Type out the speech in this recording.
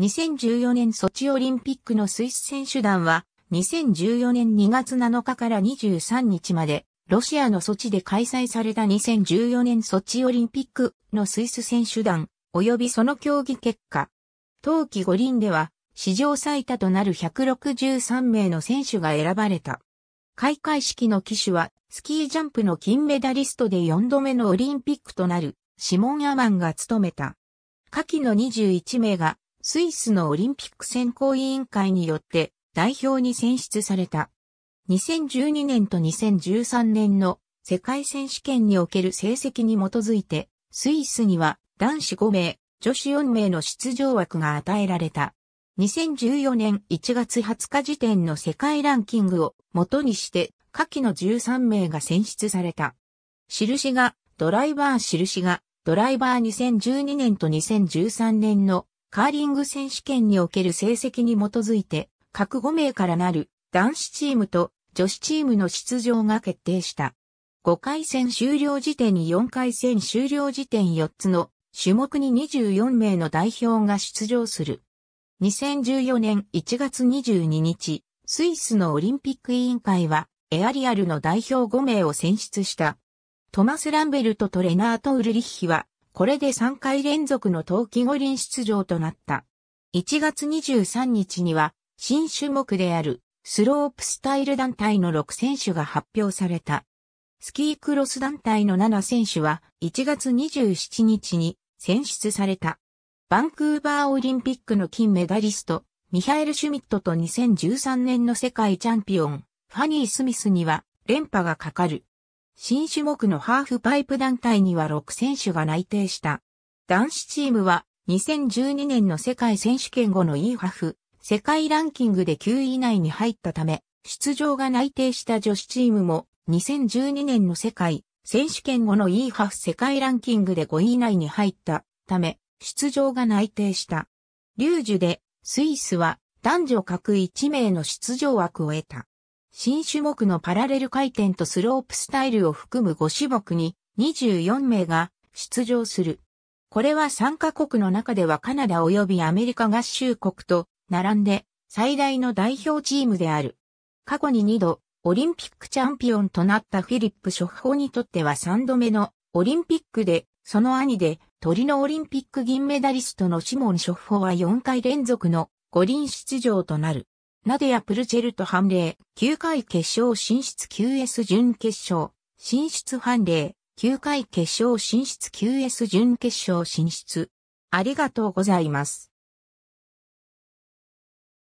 2014年ソチオリンピックのスイス選手団は、2014年2月7日から23日まで、ロシアのソチで開催された2014年ソチオリンピックのスイス選手団、及びその競技結果。冬季五輪では、史上最多となる163名の選手が選ばれた。開会式の旗手は、スキージャンプの金メダリストで4度目のオリンピックとなる、シモン・アマンが務めた。下記の21名がスイスのオリンピック選考委員会によって代表に選出された。2012年と2013年の世界選手権における成績に基づいて、スイスには男子5名、女子4名の出場枠が与えられた。2014年1月20日時点の世界ランキングを元にして、下記の13名が選出された。印が、ドライバー印が、ドライバー2012年と2013年のカーリング選手権における成績に基づいて、各5名からなる男子チームと女子チームの出場が決定した。5回戦終了時点に4回戦終了時点4つの種目に24名の代表が出場する。2014年1月22日、スイスのオリンピック委員会はエアリアルの代表5名を選出した。トマス・ランベルトとレナート・ウルリッヒはこれで3回連続の冬季五輪出場となった。1月23日には、新種目である、スロープスタイル団体の6選手が発表された。スキークロス団体の7選手は、1月27日に選出された。バンクーバーオリンピックの金メダリスト、ミハエル・シュミットと2013年の世界チャンピオン、ファニー・スミスには連覇がかかる。新種目のハーフパイプ団体には6選手が内定した。男子チームは2012年の世界選手権後の e ハフ、世界ランキングで9位以内に入ったため、出場が内定した女子チームも2012年の世界選手権後の e ハフ世界ランキングで5位以内に入ったため、出場が内定した。リュージュでスイスは男女各1名の出場枠を得た。新種目のパラレル回転とスロープスタイルを含む5種目に24名が出場する。これは参加国の中ではカナダ及びアメリカ合衆国と並んで最大の代表チームである。過去に2度オリンピックチャンピオンとなったフィリップ・諸法にとっては3度目のオリンピックで、その兄で鳥のオリンピック銀メダリストのシモン・ショホは4回連続の五輪出場となる。ナディア・プルチェルト判例、9回決勝進出 QS 準決勝、進出判例、9回決勝進出 QS 準決勝進出。ありがとうございます。